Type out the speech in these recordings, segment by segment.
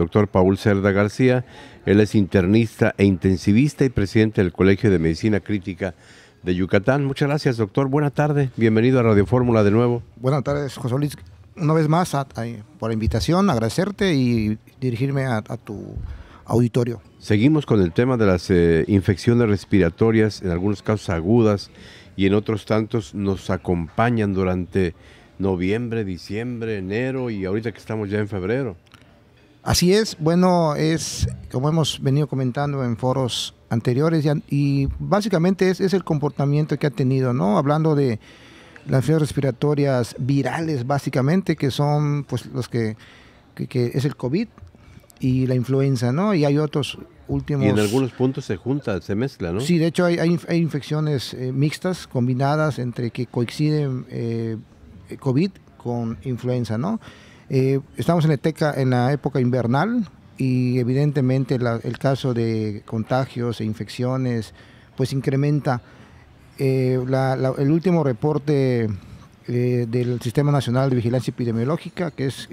doctor Paul Cerda García. Él es internista e intensivista y presidente del Colegio de Medicina Crítica de Yucatán. Muchas gracias, doctor. buena tardes. Bienvenido a Radio Fórmula de nuevo. Buenas tardes, José Luis. Una vez más, por la invitación, agradecerte y dirigirme a, tu auditorio. Seguimos con el tema de las eh, infecciones respiratorias, en algunos casos agudas y en otros tantos nos acompañan durante noviembre, diciembre, enero y ahorita que estamos ya en febrero. Así es, bueno, es como hemos venido comentando en foros anteriores y, básicamente es, el comportamiento que ha tenido, ¿no? Hablando de las enfermedades respiratorias virales, básicamente, que son pues los que, es el COVID y la influenza, ¿no? Y hay otros últimos... Y en algunos puntos se junta, se mezcla, ¿no? Sí, de hecho hay, hay, infecciones eh, mixtas, combinadas, entre que coinciden eh, COVID con influenza, ¿no? Eh, estamos en la, en la época invernal y evidentemente el caso de contagios e infecciones pues incrementa. Eh, el último reporte eh, del Sistema Nacional de Vigilancia Epidemiológica que es,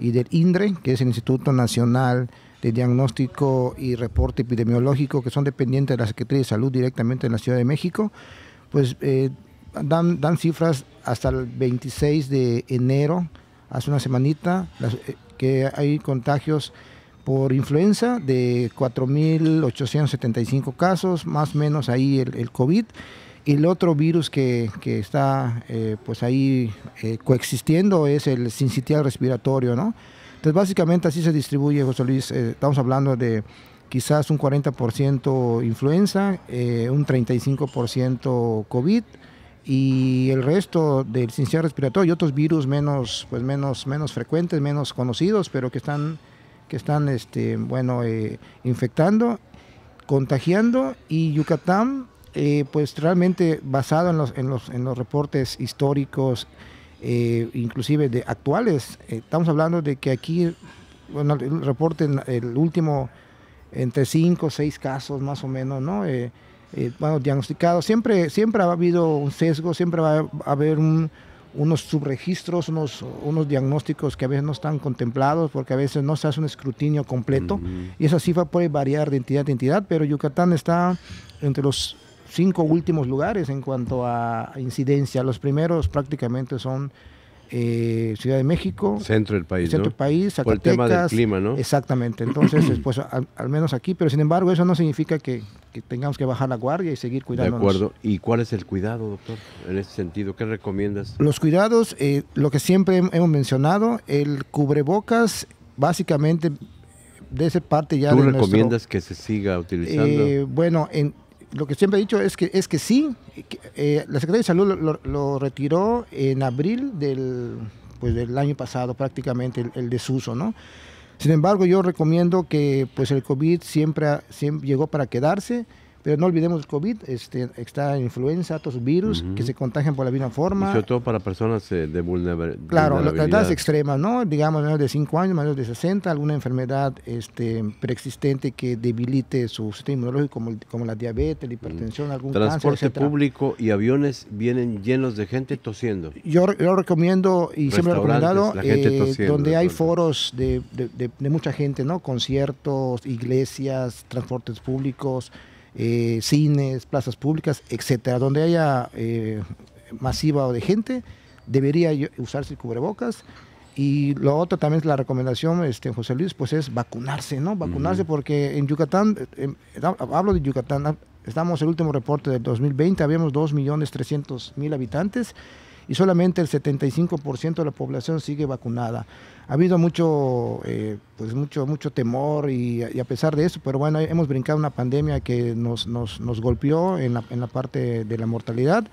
y del INDRE, que es el Instituto Nacional de Diagnóstico y Reporte Epidemiológico, que son dependientes de la Secretaría de Salud directamente en la Ciudad de México, pues dan, dan cifras hasta el 26 de enero hace una semanita eh, que hay contagios por influenza de 4.875 casos, más o menos ahí el, COVID. Y el otro virus que, está eh, pues ahí eh, coexistiendo es el sincitial respiratorio, ¿no? Entonces básicamente así se distribuye, José Luis, estamos hablando de quizás un 40% influenza, un 35% COVID, y el resto del sincero respiratorio y otros virus menos, pues menos, menos frecuentes, menos conocidos, pero que están, que están este, bueno, eh, infectando, contagiando y Yucatán, eh, pues realmente basado en los, en los, reportes históricos, eh, inclusive de actuales, estamos hablando de que aquí, bueno, el reporte, el último, entre cinco o 6 casos más o menos, ¿no? Eh, bueno, diagnosticados. Siempre, siempre ha habido un sesgo, siempre va a haber unos subregistros, unos, diagnósticos que a veces no están contemplados porque a veces no se hace un escrutinio completo y esa cifra puede variar de entidad a entidad, pero Yucatán está entre los cinco últimos lugares en cuanto a incidencia. Los primeros prácticamente son eh, Ciudad de México. Centro del país. Centro del país, Por el tema del clima, ¿no? Exactamente. Entonces, después, pues, al, menos aquí, pero sin embargo, eso no significa que, tengamos que bajar la guardia y seguir cuidándonos. De acuerdo. ¿Y cuál es el cuidado, doctor, en ese sentido? ¿Qué recomiendas? Los cuidados, eh, lo que siempre hemos mencionado, el cubrebocas, básicamente, de esa parte ya. ¿Tú recomiendas que se siga utilizando? Eh, bueno, en lo que siempre he dicho es que, es que sí, eh, la Secretaría de Salud lo, retiró en abril del, pues del año pasado prácticamente el, desuso, ¿no? Sin embargo, yo recomiendo que pues el COVID siempre, siempre llegó para quedarse pero no olvidemos el COVID, este, está influenza, otros virus que se contagian por la misma forma. sobre todo para personas eh, de vulnerabilidad. Claro, las edades extremas, ¿no? Digamos, menos de 5 años, menos de 60, alguna enfermedad este, preexistente que debilite su sistema inmunológico, como, la diabetes, la mm. hipertensión, algún Transporte público y aviones vienen llenos de gente tosiendo. Yo, yo recomiendo, y siempre he recomendado, eh, donde hay foros de, de mucha gente, ¿no? Conciertos, iglesias, transportes públicos. Eh, cines, plazas públicas, etcétera, donde haya eh, masiva o de gente, debería usarse el cubrebocas. Y lo otro también es la recomendación, este, José Luis, pues es vacunarse, ¿no? Vacunarse porque en Yucatán, em, hablo de Yucatán, estamos el último reporte del 2020, habíamos 2.300.000 habitantes y solamente el 75% de la población sigue vacunada. Ha habido mucho, eh, pues mucho, mucho temor y, a pesar de eso, pero bueno, hemos brincado una pandemia que nos, nos, golpeó en la, en la parte de la mortalidad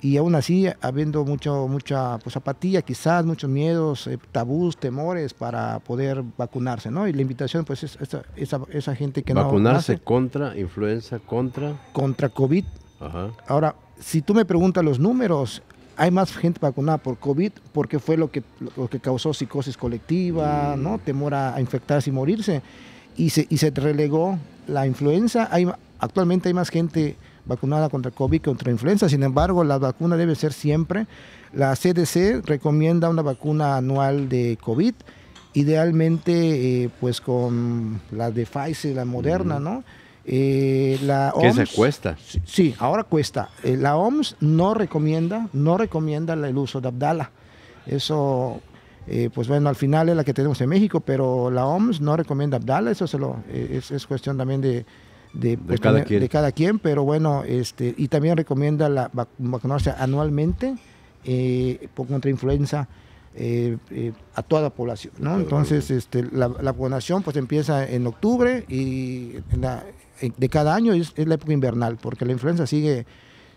y aún así habiendo mucho, mucha pues, apatía quizás, muchos miedos, eh, tabús, temores para poder vacunarse, ¿no? Y la invitación pues es esa, esa, gente que ¿Vacunarse no... Vacunarse contra influenza, contra... Contra COVID. Ahora, si tú me preguntas los números, hay más gente vacunada por COVID porque fue lo que, lo que causó psicosis colectiva, mm. ¿no? temor a, infectarse y morirse. Y se, y se relegó la influenza. Hay, actualmente hay más gente vacunada contra COVID que contra influenza. Sin embargo, la vacuna debe ser siempre. La CDC recomienda una vacuna anual de COVID, idealmente eh, pues con la de Pfizer, la moderna, mm. ¿no? Eh, la OMS, se cuesta? Sí, ahora cuesta. Eh, la OMS no recomienda, no recomienda el uso de Abdala. Eso, eh, pues bueno, al final es la que tenemos en México, pero la OMS no recomienda Abdala, eso se eh, es, cuestión también de, de, pues, cada quien. pero bueno, este, y también recomienda la, vacunarse anualmente por contra influenza. a toda la población. ¿no? Entonces, este, la, vacunación pues empieza en octubre y en la, eh, de cada año es, la época invernal, porque la influenza sigue,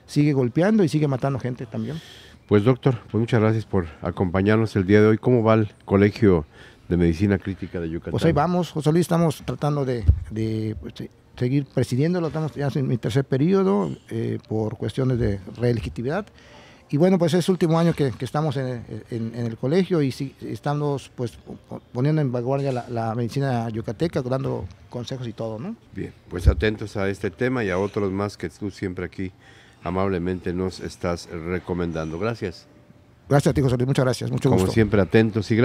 sigue golpeando y sigue matando gente también. Pues doctor, pues muchas gracias por acompañarnos el día de hoy. ¿Cómo va el Colegio de Medicina Crítica de Yucatán? Pues ahí vamos, José Luis, estamos tratando de, de pues, seguir presidiéndolo, estamos ya en mi tercer periodo eh, por cuestiones de reelegibilidad. Y bueno, pues es el último año que, estamos en, el colegio y sí, estamos pues poniendo en vanguardia la, medicina yucateca, dando consejos y todo, ¿no? Bien, pues atentos a este tema y a otros más que tú siempre aquí amablemente nos estás recomendando. Gracias. Gracias a ti, José Muchas gracias. Mucho Como siempre, atentos y gracias.